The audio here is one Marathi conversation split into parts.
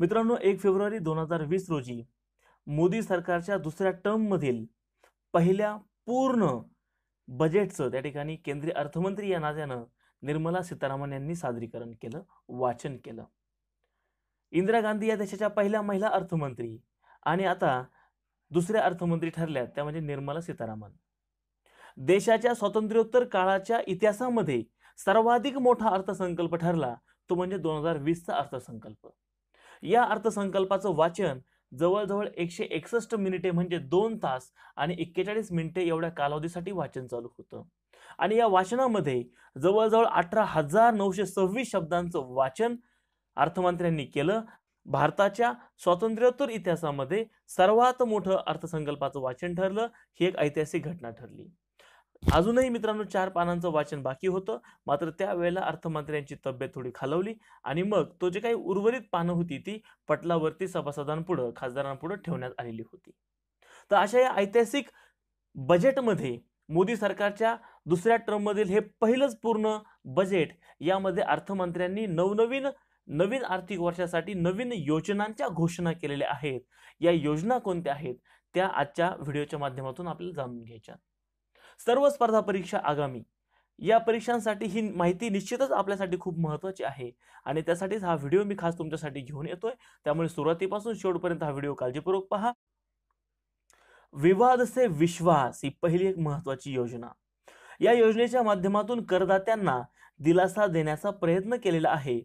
मित्रांनो एक फेब्रुवारी दोन हजार वीस रोजी मोदी सरकारच्या दुसऱ्या टर्ममधील पहिल्या पूर्ण बजेटचं त्या ठिकाणी केंद्रीय अर्थमंत्री या नात्यानं निर्मला सीतारामन यांनी सादरीकरण केलं वाचन केलं इंदिरा गांधी या देशाच्या पहिल्या महिला अर्थमंत्री आणि आता दुसऱ्या अर्थमंत्री ठरल्या त्या म्हणजे निर्मला सीतारामन देशाच्या स्वातंत्र्योत्तर काळाच्या इतिहासामध्ये सर्वाधिक मोठा अर्थसंकल्प ठरला तो म्हणजे दोन हजार वीसचा अर्थसंकल्प या अर्थसंकल्पाचं वाचन जवळजवळ एकशे एकसष्ट मिनिटे म्हणजे दोन तास आणि एक्केचाळीस मिनिटे एवढ्या कालावधीसाठी वाचन चालू होतं आणि या वाचनामध्ये जवळजवळ अठरा हजार नऊशे सव्वीस शब्दांचं वाचन अर्थमंत्र्यांनी केलं भारताच्या स्वातंत्र्योत्तर इतिहासामध्ये सर्वात मोठं अर्थसंकल्पाचं वाचन ठरलं ही एक ऐतिहासिक घटना ठरली अजूनही मित्रांनो चार पानांचं वाचन बाकी होतं मात्र त्यावेळेला अर्थमंत्र्यांची तब्येत थोडी खालवली आणि मग तो जे काही उर्वरित पानं होती ती पटलावरती सभासदांपुढं खासदारांपुढं ठेवण्यात आलेली होती तर अशा या ऐतिहासिक बजेटमध्ये मोदी सरकारच्या दुसऱ्या टर्ममधील हे पहिलंच पूर्ण बजेट यामध्ये अर्थमंत्र्यांनी नवनवीन नवीन आर्थिक वर्षासाठी नवीन योजनांच्या घोषणा केलेल्या आहेत या योजना कोणत्या आहेत त्या आजच्या व्हिडिओच्या माध्यमातून आपल्याला जाणून घ्यायच्या सर्व स्पर्धा परीक्षा आगामी या परीक्षांसाठी ही माहिती निश्चितच आपल्यासाठी खूप महत्त्वाची आहे आणि त्यासाठीच हा व्हिडिओ मी खास तुमच्यासाठी घेऊन येतोय त्यामुळे सुरुवातीपासून शेवटपर्यंत हा व्हिडिओ काळजीपूर्वक पहा विवाद से विश्वास ही पहिली एक महत्वाची योजना या योजनेच्या माध्यमातून करदात्यांना दिलासा देण्याचा प्रयत्न केलेला आहे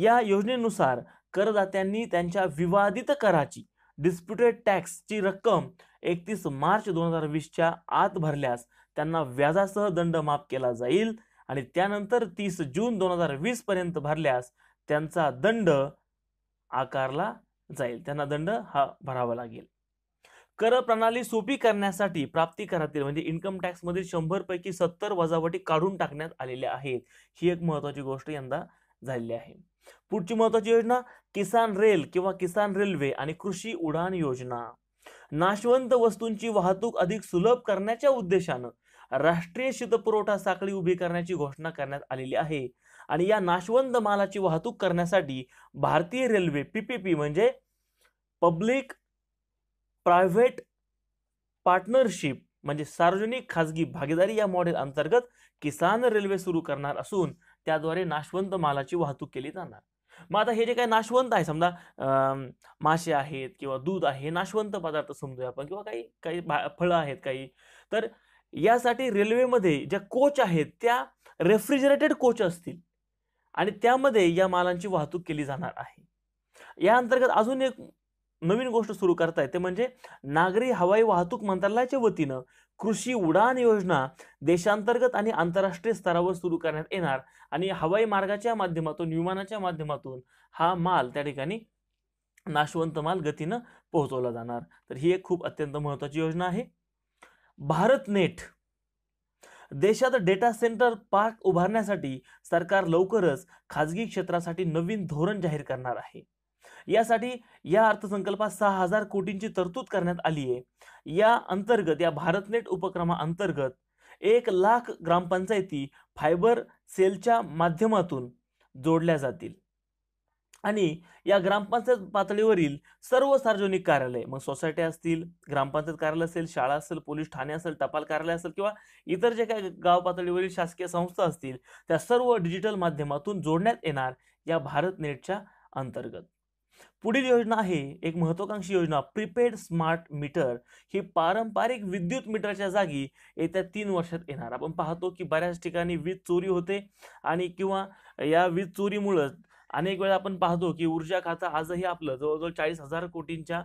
या योजनेनुसार करदात्यांनी त्यांच्या विवादित कराची डिस्प्युटेड टॅक्सची रक्कम एकतीस मार्च दोन हजार वीसच्या आत भरल्यास त्यांना व्याजासह दंड माफ केला जाईल आणि त्यानंतर तीस जून दोन हजार वीस पर्यंत भरल्यास त्यांचा दंड आकारला जाईल त्यांना दंड हा भरावा लागेल कर प्रणाली सोपी करण्यासाठी प्राप्ती करातील म्हणजे इन्कम टॅक्समधील शंभर पैकी सत्तर वजावटी काढून टाकण्यात आलेल्या आहेत ही एक महत्वाची गोष्ट यंदा झालेली आहे पुढची महत्वाची योजना किसान रेल किंवा किसान रेल्वे आणि कृषी उडान योजना नाशवंत वस्तूंची वाहतूक अधिक सुलभ करण्याच्या उद्देशानं राष्ट्रीय शीतपुरवठा साखळी उभी करण्याची घोषणा करण्यात आलेली आहे आणि या नाशवंत मालाची वाहतूक करण्यासाठी भारतीय रेल्वे पीपीपी म्हणजे पब्लिक प्रायव्हेट पार्टनरशिप म्हणजे सार्वजनिक खाजगी भागीदारी या मॉडेल अंतर्गत किसान रेल्वे सुरू करणार असून त्याद्वारे नाशवंत मालाची वाहतूक केली जाणार मग आता हे जे काही नाशवंत आहे समजा मासे आहेत किंवा दूध आहे नाशवंत पदार्थ समजूया आपण किंवा काही काही फळं आहेत काही तर यासाठी रेल्वेमध्ये ज्या कोच आहेत त्या रेफ्रिजरेटेड कोच असतील आणि त्यामध्ये या मालांची वाहतूक केली जाणार आहे या अंतर्गत अजून एक नवीन गोष्ट सुरू करता ते म्हणजे नागरी हवाई वाहतूक मंत्रालयाच्या वतीनं कृषी उडान योजना देशांतर्गत आणि आंतरराष्ट्रीय स्तरावर सुरू करण्यात येणार आणि हवाई मार्गाच्या माध्यमातून विमानाच्या माध्यमातून हा माल त्या ठिकाणी नाशवंत माल गतीनं पोहोचवला जाणार तर ही एक खूप अत्यंत महत्वाची योजना आहे भारत नेट देशात डेटा सेंटर पार्क उभारण्यासाठी सरकार लवकरच खाजगी क्षेत्रासाठी नवीन धोरण जाहीर करणार आहे यासाठी या अर्थसंकल्पात सहा हजार कोटींची तरतूद करण्यात आली आहे या अंतर्गत या भारतनेट उपक्रमाअंतर्गत एक लाख ग्रामपंचायती फायबर सेलच्या माध्यमातून जोडल्या जातील आणि या ग्रामपंचायत पातळीवरील सर्व सार्वजनिक कार्यालय मग सोसायटी असतील ग्रामपंचायत कार्यालय असेल शाळा असेल पोलीस ठाणे असेल टपाल कार्यालय असेल किंवा इतर जे काही गाव पातळीवरील शासकीय संस्था असतील त्या सर्व डिजिटल माध्यमातून जोडण्यात येणार या भारत नेटच्या अंतर्गत पुढील योजना आहे एक महत्वाकांक्षी योजना प्रीपेड स्मार्ट मीटर ही पारंपरिक विद्युत मीटरच्या जागी येत्या तीन वर्षात येणार आपण पाहतो की बऱ्याच ठिकाणी वीज चोरी होते आणि किंवा या वीज चोरीमुळं अनेक वेळा आपण पाहतो की ऊर्जा खातं आजही आपलं जवळजवळ चाळीस हजार कोटींच्या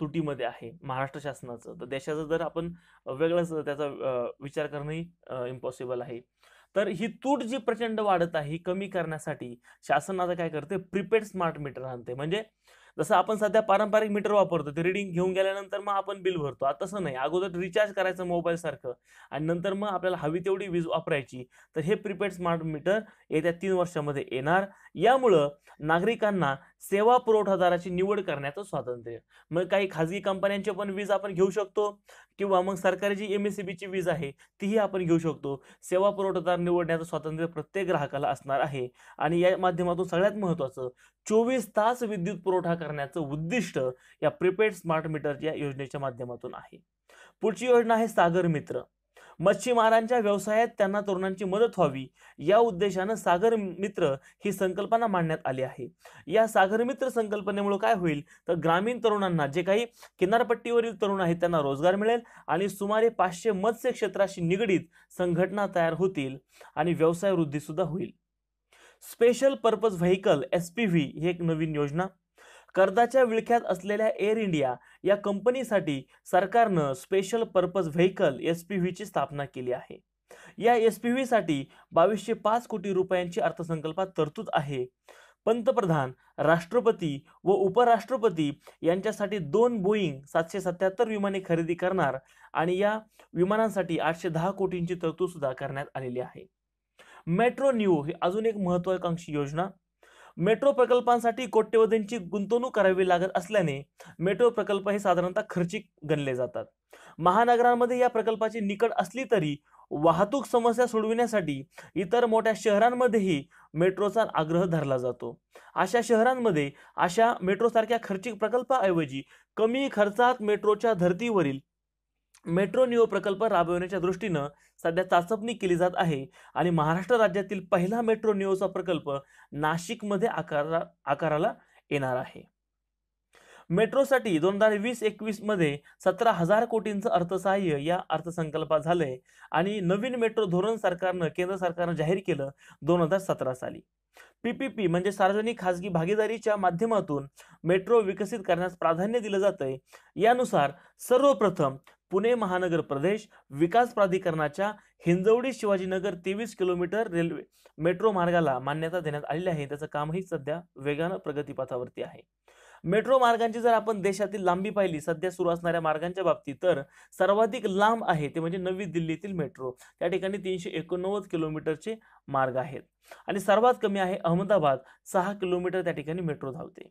तुटीमध्ये आहे महाराष्ट्र शासनाचं तर देशाचं जर आपण वेगळंच त्याचा विचार करणंही इम्पॉसिबल आहे तर ही तूट जी प्रचंड वाढत आहे ही कमी करण्यासाठी शासन आता काय करते प्रिपेड स्मार्ट मीटर आणते म्हणजे जसं आपण सध्या पारंपरिक मीटर वापरतो ते रिडिंग घेऊन गेल्यानंतर मग आपण बिल भरतो आता तसं नाही अगोदर रिचार्ज करायचं मोबाईल सारखं आणि नंतर मग आपल्याला हवी तेवढी वीज वापरायची तर हे प्रिपेड स्मार्ट मीटर येत्या तीन वर्षामध्ये येणार यामुळं नागरिकांना सेवा पुरवठादाराची निवड करण्याचं स्वातंत्र्य मग काही खाजगी कंपन्यांची पण वीज आपण घेऊ शकतो किंवा मग सरकारी जी एम एस सी बीची वीज आहे तीही आपण घेऊ शकतो सेवा पुरवठादार निवडण्याचं स्वातंत्र्य प्रत्येक ग्राहकाला असणार आहे आणि या माध्यमातून सगळ्यात महत्त्वाचं चोवीस तास विद्युत पुरवठा करण्याचं उद्दिष्ट या प्रिपेड स्मार्ट मीटर या योजनेच्या माध्यमातून आहे पुढची योजना आहे सागर मित्र मच्छीमारांच्या व्यवसायात त्यांना तरुणांची मदत व्हावी या उद्देशानं सागर मित्र ही संकल्पना मांडण्यात आली आहे या सागर मित्र संकल्पनेमुळे काय होईल तर ग्रामीण तरुणांना जे काही किनारपट्टीवरील तरुण आहेत त्यांना रोजगार मिळेल आणि सुमारे पाचशे मत्स्य क्षेत्राशी निगडीत संघटना तयार होतील आणि व्यवसाय वृद्धी सुद्धा होईल special purpose vehicle S P V ही एक नवीन योजना कर्दाच्या विळख्यात असलेल्या एअर इंडिया या कंपनीसाठी सरकारनं special purpose vehicle S P व्हीची स्थापना केली आहे या एस पी व्हीसाठी बावीसशे पाच कोटी रुपयांची अर्थसंकल्पात तरतूद आहे पंतप्रधान राष्ट्रपती व उपराष्ट्रपती यांच्यासाठी दोन बोईंग सातशे सत्याहत्तर विमाने खरेदी करणार आणि या विमानांसाठी आठशे दहा कोटींची तरतूद सुद्धा करण्यात आलेली आहे मेट्रो न्यू ही अजून एक महत्वाकांक्षी योजना मेट्रो प्रकल्पांसाठी कोट्यवधींची गुंतवणूक करावी लागत असल्याने मेट्रो प्रकल्प हे साधारणतः खर्चिक गणले जातात महानगरांमध्ये या प्रकल्पाची निकट असली तरी वाहतूक समस्या सोडविण्यासाठी इतर मोठ्या शहरांमध्येही मेट्रोचा आग्रह धरला जातो अशा शहरांमध्ये अशा मेट्रोसारख्या खर्चिक प्रकल्पाऐवजी कमी खर्चात मेट्रोच्या धर्तीवरील मेट्रो नियो प्रकल्प राबविण्याच्या दृष्टीनं सध्या चाचपणी केली जात आहे आणि महाराष्ट्र राज्यातील पहिला मेट्रो नियोचा प्रकल्प नाशिकमध्ये आकारा आकाराला येणार आहे मेट्रोसाठी दोन हजार वीस एकवीस मध्ये सतरा हजार कोटींचं अर्थसहाय्य या अर्थसंकल्पात झालंय आणि नवीन मेट्रो धोरण सरकारनं केंद्र सरकारनं जाहीर केलं दोन हजार सतरा साली पीपीपी म्हणजे सार्वजनिक खासगी भागीदारीच्या माध्यमातून मेट्रो विकसित करण्यास प्राधान्य दिलं जात आहे यानुसार सर्वप्रथम पुणे महानगर प्रदेश विकास प्राधिकरणाच्या हिंजवडी शिवाजीनगर तेवीस किलोमीटर रेल्वे मेट्रो मार्गाला मान्यता देण्यात आलेली आहे त्याचं कामही सध्या वेगानं प्रगतीपथावरती आहे मेट्रो मार्गांची जर आपण देशातील लांबी पाहिली सध्या सुरू असणाऱ्या मार्गांच्या बाबतीत तर सर्वाधिक लांब आहे ते म्हणजे नवी दिल्लीतील मेट्रो त्या ठिकाणी तीनशे एकोणनव्वद किलोमीटरचे मार्ग आहेत आणि सर्वात कमी आहे अहमदाबाद सहा किलोमीटर त्या ठिकाणी मेट्रो धावते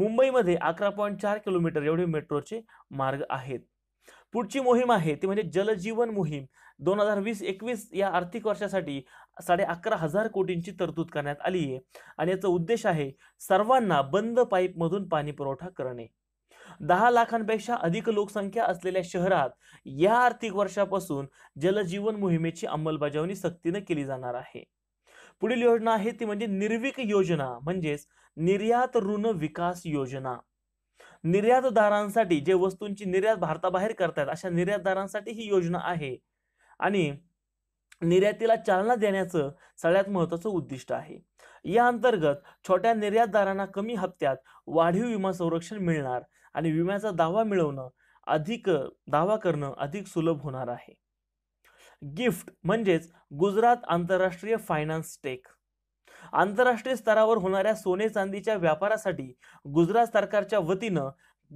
मुंबईमध्ये अकरा पॉईंट चार किलोमीटर एवढे मेट्रोचे मार्ग आहेत पुढची मोहीम आहे ती म्हणजे जलजीवन मोहीम दोन हजार वीस एकवीस या आर्थिक वर्षासाठी साडे अकरा हजार कोटींची तरतूद करण्यात आली आहे आणि याचा उद्देश आहे सर्वांना बंद पाईपमधून पाणी पुरवठा करणे दहा लाखांपेक्षा अधिक लोकसंख्या असलेल्या शहरात या आर्थिक वर्षापासून जलजीवन मोहिमेची अंमलबजावणी सक्तीने केली जाणार आहे पुढील योजना आहे ती म्हणजे निर्विक योजना म्हणजेच निर्यात ऋण विकास योजना निर्यातदारांसाठी जे वस्तूंची निर्यात भारताबाहेर करतात अशा निर्यातदारांसाठी ही योजना आहे आणि निर्यातीला चालना देण्याचं सगळ्यात महत्त्वाचं उद्दिष्ट आहे या अंतर्गत छोट्या निर्यातदारांना कमी हप्त्यात वाढीव विमा संरक्षण मिळणार आणि विम्याचा दावा मिळवणं अधिक दावा करणं अधिक सुलभ होणार आहे गिफ्ट म्हणजेच गुजरात आंतरराष्ट्रीय फायनान्स टेक आंतरराष्ट्रीय स्तरावर होणाऱ्या सोने चांदीच्या व्यापारासाठी गुजरात सरकारच्या वतीनं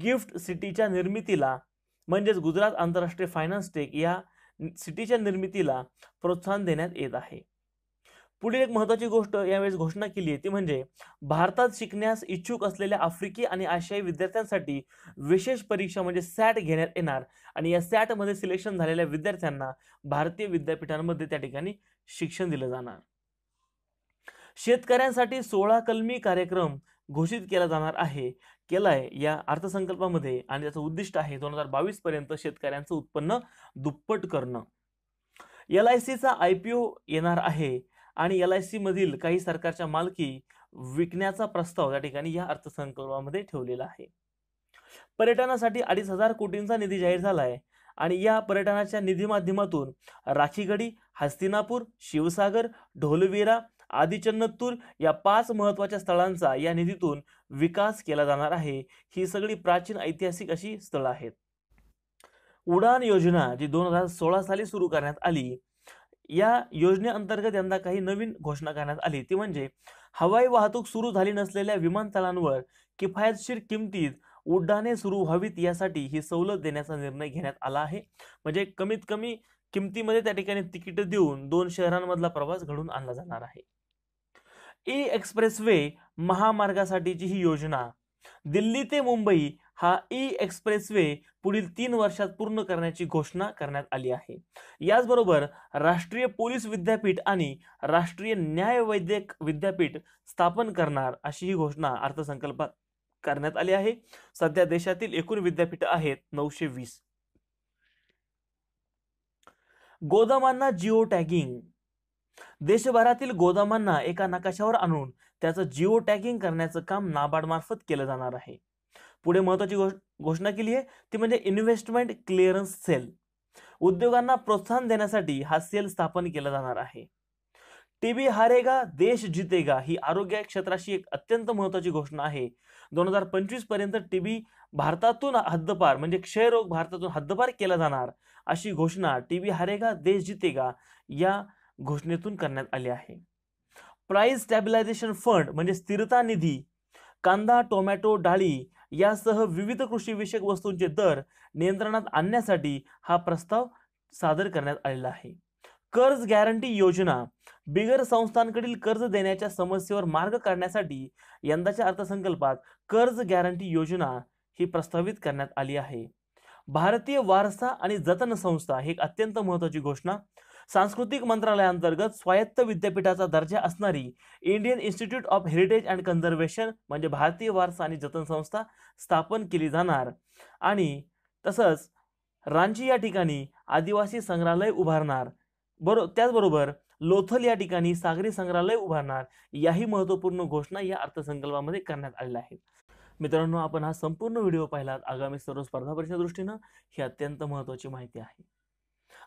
गिफ्ट सिटीच्या निर्मितीला म्हणजेच गुजरात आंतरराष्ट्रीय फायनान्स टेक या सिटीच्या निर्मितीला प्रोत्साहन देण्यात येत आहे पुढील एक महत्त्वाची गोष्ट यावेळेस घोषणा केली आहे ती म्हणजे भारतात शिकण्यास इच्छुक असलेल्या आफ्रिकी आणि आशियाई विद्यार्थ्यांसाठी विशेष परीक्षा म्हणजे सॅट घेण्यात येणार आणि या सॅट मध्ये सिलेक्शन झालेल्या विद्यार्थ्यांना भारतीय विद्यापीठांमध्ये त्या ठिकाणी शिक्षण दिलं जाणार शेतकऱ्यांसाठी सोळा कलमी कार्यक्रम घोषित केला जाणार आहे केला आहे या अर्थसंकल्पामध्ये आणि त्याचं उद्दिष्ट आहे दोन हजार बावीस पर्यंत शेतकऱ्यांचं उत्पन्न दुप्पट करणं एल आय सीचा आय पी ओ येणार आहे आणि एल आय सीमधील काही सरकारच्या मालकी विकण्याचा प्रस्ताव या ठिकाणी या अर्थसंकल्पामध्ये ठेवलेला आहे पर्यटनासाठी अडीच हजार कोटींचा निधी जाहीर झाला आहे आणि या पर्यटनाच्या निधी माध्यमातून राखीगडी हस्तिनापूर शिवसागर ढोलवीरा आदिचन्नतूर या पाच महत्वाच्या स्थळांचा या निधीतून विकास केला जाणार आहे ही सगळी प्राचीन ऐतिहासिक अशी स्थळं आहेत उडान योजना जी दोन हजार सोळा साली सुरू करण्यात आली या योजनेअंतर्गत यंदा काही नवीन घोषणा करण्यात आली ती म्हणजे हवाई वाहतूक सुरू झाली नसलेल्या विमानतळांवर किफायतशीर किमतीत उड्डाणे सुरू व्हावीत यासाठी ही सवलत देण्याचा निर्णय घेण्यात आला आहे म्हणजे कमीत कमी किमतीमध्ये त्या ठिकाणी तिकीट देऊन दोन शहरांमधला प्रवास घडून आणला जाणार आहे ई एक्सप्रेसवे महामार्गासाठीची ही योजना दिल्ली ते मुंबई हा ई एक्सप्रेसवे पुढील तीन वर्षात पूर्ण करण्याची घोषणा करण्यात आली आहे याचबरोबर राष्ट्रीय पोलीस विद्यापीठ आणि राष्ट्रीय न्याय वैद्यक विद्यापीठ स्थापन करणार अशी ही घोषणा अर्थसंकल्पात करण्यात आली आहे सध्या देशातील एकूण विद्यापीठ आहेत नऊशे वीस गोदामांना जिओ टॅगिंग देशभरातील गोदामांना एका नकाशावर आणून त्याचं जिओ टॅगिंग करण्याचं काम मार्फत केलं जाणार आहे पुढे महत्वाची घोषणा केली आहे ती म्हणजे इन्व्हेस्टमेंट क्लिअरन्स सेल उद्योगांना प्रोत्साहन देण्यासाठी हा सेल स्थापन केला जाणार आहे टीबी हारेगा देश जितेगा ही आरोग्य क्षेत्राशी एक अत्यंत महत्वाची घोषणा आहे दोन हजार पंचवीस पर्यंत टीबी भारतातून हद्दपार म्हणजे क्षयरोग भारतातून हद्दपार केला जाणार अशी घोषणा टीबी हारेगा देश जितेगा या घोषणेतून करण्यात आले आहे प्राइस स्टॅबिलायझेशन फंड म्हणजे स्थिरता निधी कांदा टोमॅटो डाळी यासह विविध कृषीविषयक वस्तूंचे दर नियंत्रणात आणण्यासाठी हा प्रस्ताव सादर करण्यात आलेला आहे कर्ज गॅरंटी योजना बिगर संस्थांकडील कर्ज देण्याच्या समस्येवर मार्ग काढण्यासाठी यंदाच्या अर्थसंकल्पात कर्ज गॅरंटी योजना ही प्रस्तावित करण्यात आली आहे भारतीय वारसा आणि जतन संस्था ही एक अत्यंत महत्त्वाची घोषणा सांस्कृतिक मंत्रालयाअंतर्गत स्वायत्त विद्यापीठाचा दर्जा असणारी Indian institute of heritage and conservation म्हणजे भारतीय वारसा आणि जतन संस्था स्थापन केली जाणार आणि तसंच रांची या ठिकाणी आदिवासी संग्रहालय उभारणार बरो त्याचबरोबर लोथल या ठिकाणी सागरी संग्रहालय उभारणार याही महत्त्वपूर्ण घोषणा या अर्थसंकल्पामध्ये करण्यात आलेल्या आहेत मित्रांनो आपण हा संपूर्ण व्हिडिओ पाहिलात आगामी सर्व स्पर्धा परीक्षा दृष्टीनं ही अत्यंत महत्त्वाची माहिती आहे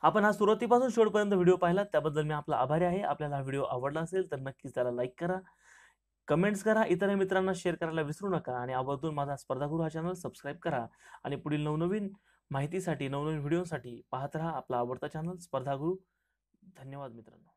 आपण हा सुरुवातीपासून शेवटपर्यंत व्हिडिओ पाहिला त्याबद्दल मी आपला आभारी आहे आपल्याला हा व्हिडिओ आवडला असेल तर नक्कीच त्याला लाईक करा कमेंट्स करा इतर मित्रांना शेअर करायला विसरू नका आणि आवर्जून माझा स्पर्धागुरू हा चॅनल सबस्क्राईब करा आणि पुढील नवनवीन माहितीसाठी नवनवीन व्हिडिओसाठी पाहत राहा आपला आवडता चॅनल स्पर्धागुरू धन्यवाद मित्रांनो